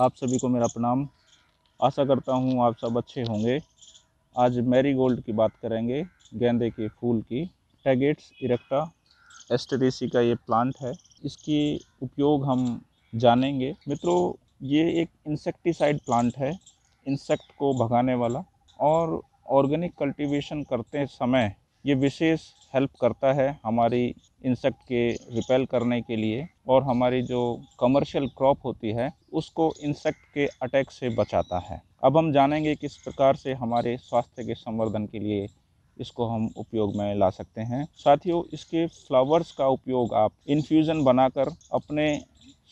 आप सभी को मेरा प्रणाम आशा करता हूँ आप सब अच्छे होंगे आज मैरी गोल्ड की बात करेंगे गेंदे के फूल की टैगेट्स इरेक्टा एस्टेरेसी का ये प्लांट है इसकी उपयोग हम जानेंगे मित्रों ये एक इंसेक्टिसाइड प्लांट है इंसेक्ट को भगाने वाला और ऑर्गेनिक कल्टीवेशन करते समय ये विशेष हेल्प करता है हमारी इंसेक्ट के रिपेल करने के लिए और हमारी जो कमर्शियल क्रॉप होती है उसको इंसेक्ट के अटैक से बचाता है अब हम जानेंगे किस प्रकार से हमारे स्वास्थ्य के संवर्धन के लिए इसको हम उपयोग में ला सकते हैं साथियों इसके फ्लावर्स का उपयोग आप इन्फ्यूज़न बनाकर अपने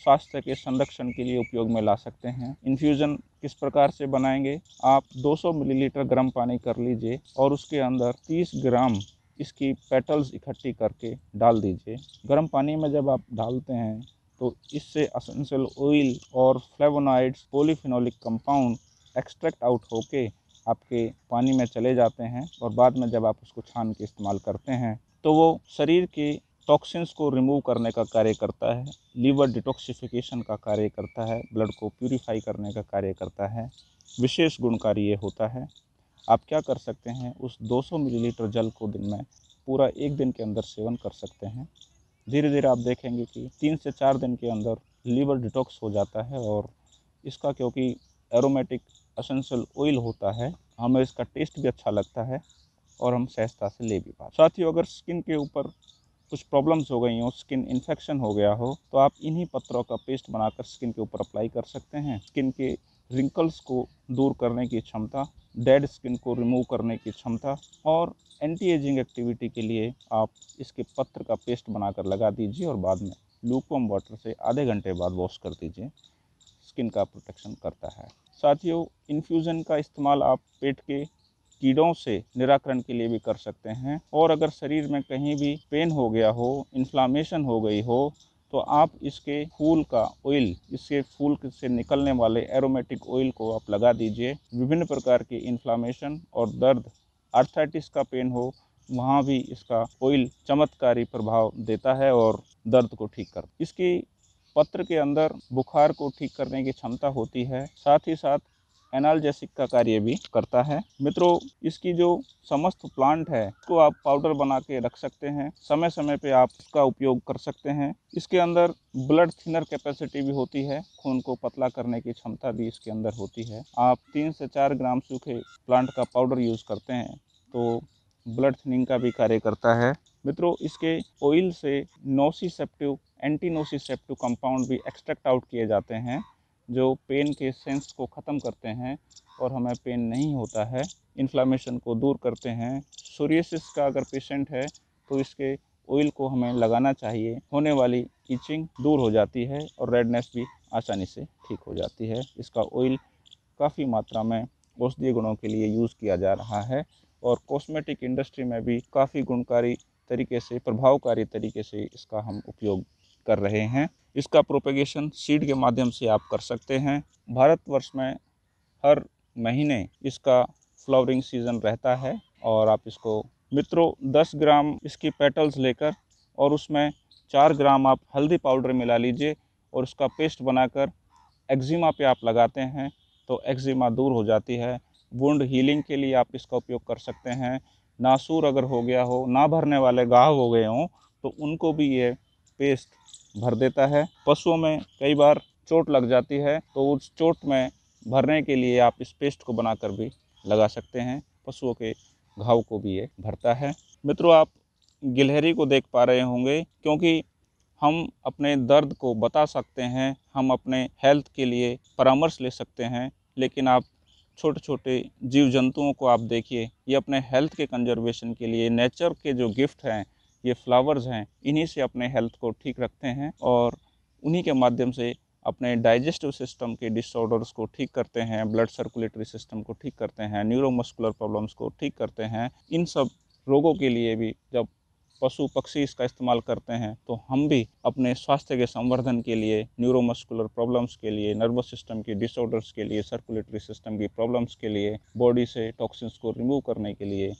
स्वास्थ्य के संरक्षण के लिए उपयोग में ला सकते हैं इन्फ्यूज़न किस प्रकार से बनाएंगे आप 200 मिलीलीटर गर्म पानी कर लीजिए और उसके अंदर 30 ग्राम इसकी पेटल्स इकट्ठी करके डाल दीजिए गर्म पानी में जब आप डालते हैं तो इससे असेंशियल ऑयल और flavonoids polyphenolic compound extract out होके आपके पानी में चले जाते हैं और बाद में जब आप उसको छान के इस्तेमाल करते हैं तो वो शरीर के टॉक्सिन्स को रिमूव करने का कार्य करता है लीवर डिटॉक्सिफिकेशन का कार्य करता है ब्लड को प्यूरीफाई करने का कार्य करता है विशेष गुणकारी ये होता है आप क्या कर सकते हैं उस 200 मिलीलीटर जल को दिन में पूरा एक दिन के अंदर सेवन कर सकते हैं धीरे धीरे आप देखेंगे कि तीन से चार दिन के अंदर लीवर डिटॉक्स हो जाता है और इसका क्योंकि एरोमेटिक असेंशियल ऑयल होता है हमें इसका टेस्ट भी अच्छा लगता है और हम सहजता से ले भी पाते साथियों अगर स्किन के ऊपर कुछ प्रॉब्लम्स हो गई हो स्किन इन्फेक्शन हो गया हो तो आप इन्हीं पत्रों का पेस्ट बनाकर स्किन के ऊपर अप्लाई कर सकते हैं स्किन के रिंकल्स को दूर करने की क्षमता डेड स्किन को रिमूव करने की क्षमता और एंटी एजिंग एक्टिविटी के लिए आप इसके पत्र का पेस्ट बनाकर लगा दीजिए और बाद में लूकवम वाटर से आधे घंटे बाद वॉश कर दीजिए स्किन का प्रोटेक्शन करता है साथियों इन्फ्यूज़न का इस्तेमाल आप पेट के कीड़ों से निराकरण के लिए भी कर सकते हैं और अगर शरीर में कहीं भी पेन हो गया हो इन्फ्लामेशन हो गई हो तो आप इसके फूल का ऑयल इसके फूल से निकलने वाले एरोमेटिक ऑयल को आप लगा दीजिए विभिन्न प्रकार के इन्फ्लामेशन और दर्द आर्थाइटिस का पेन हो वहाँ भी इसका ऑयल चमत्कारी प्रभाव देता है और दर्द को ठीक कर इसकी पत्र के अंदर बुखार को ठीक करने की क्षमता होती है साथ ही साथ एनालजेसिक का कार्य भी करता है मित्रों इसकी जो समस्त प्लांट है उसको आप पाउडर बना के रख सकते हैं समय समय पे आप इसका उपयोग कर सकते हैं इसके अंदर ब्लड थिनर कैपेसिटी भी होती है खून को पतला करने की क्षमता भी इसके अंदर होती है आप तीन से चार ग्राम सूखे प्लांट का पाउडर यूज़ करते हैं तो ब्लड थिनिंग का भी कार्य करता है मित्रों इसके ऑयल से नोसीसेप्टिव एंटी नोसीसेप्टिव कंपाउंड भी एक्सट्रैक्ट आउट किए जाते हैं जो पेन के सेंस को ख़त्म करते हैं और हमें पेन नहीं होता है इन्फ्लामेशन को दूर करते हैं सूर्यसिस का अगर पेशेंट है तो इसके ऑयल को हमें लगाना चाहिए होने वाली इचिंग दूर हो जाती है और रेडनेस भी आसानी से ठीक हो जाती है इसका ऑयल काफ़ी मात्रा में औषधीय गुणों के लिए यूज़ किया जा रहा है और कॉस्मेटिक इंडस्ट्री में भी काफ़ी गुणकारी तरीके से प्रभावकारी तरीके से इसका हम उपयोग कर रहे हैं इसका प्रोपेगेशन सीड के माध्यम से आप कर सकते हैं भारतवर्ष में हर महीने इसका फ्लावरिंग सीज़न रहता है और आप इसको मित्रों दस ग्राम इसकी पेटल्स लेकर और उसमें चार ग्राम आप हल्दी पाउडर मिला लीजिए और उसका पेस्ट बनाकर एक्जिमा पे आप लगाते हैं तो एक्जिमा दूर हो जाती है वुंड हीलिंग के लिए आप इसका उपयोग कर सकते हैं नासूर अगर हो गया हो ना भरने वाले गाह हो गए हों तो उनको भी ये पेस्ट भर देता है पशुओं में कई बार चोट लग जाती है तो उस चोट में भरने के लिए आप इस पेस्ट को बनाकर भी लगा सकते हैं पशुओं के घाव को भी ये भरता है मित्रों आप गिलहरी को देख पा रहे होंगे क्योंकि हम अपने दर्द को बता सकते हैं हम अपने हेल्थ के लिए परामर्श ले सकते हैं लेकिन आप छोटे छोटे जीव जंतुओं को आप देखिए ये अपने हेल्थ के कंजर्वेशन के लिए नेचर के जो गिफ्ट हैं ये फ्लावर्स हैं इन्हीं से अपने हेल्थ को ठीक रखते हैं और उन्हीं के माध्यम से अपने डाइजेस्टिव सिस्टम के डिसऑर्डर्स को ठीक करते हैं ब्लड सर्कुलेटरी सिस्टम को ठीक करते हैं न्यूरोमस्कुलर प्रॉब्लम्स को ठीक करते हैं इन सब रोगों के लिए भी जब पशु पक्षी इसका इस्तेमाल करते हैं तो हम भी अपने स्वास्थ्य के संवर्धन के लिए न्यूरोमस्कुलर प्रॉब्लम्स के लिए नर्वस सिस्टम के डिसऑर्डर्स के लिए सर्कुलेटरी सिस्टम की प्रॉब्लम्स के लिए बॉडी से टॉक्सिन्स को रिमूव करने के लिए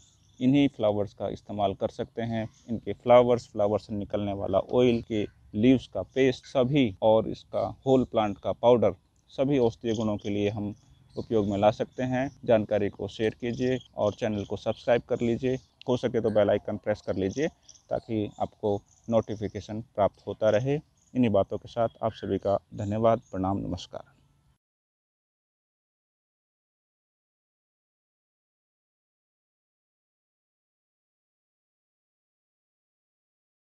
इन्हीं फ्लावर्स का इस्तेमाल कर सकते हैं इनके फ्लावर्स फ्लावर से निकलने वाला ऑयल के लीव्स का पेस्ट सभी और इसका होल प्लांट का पाउडर सभी औषधीय गुणों के लिए हम उपयोग में ला सकते हैं जानकारी को शेयर कीजिए और चैनल को सब्सक्राइब कर लीजिए हो सके तो बेल आइकन प्रेस कर लीजिए ताकि आपको नोटिफिकेशन प्राप्त होता रहे इन्हीं बातों के साथ आप सभी का धन्यवाद प्रणाम नमस्कार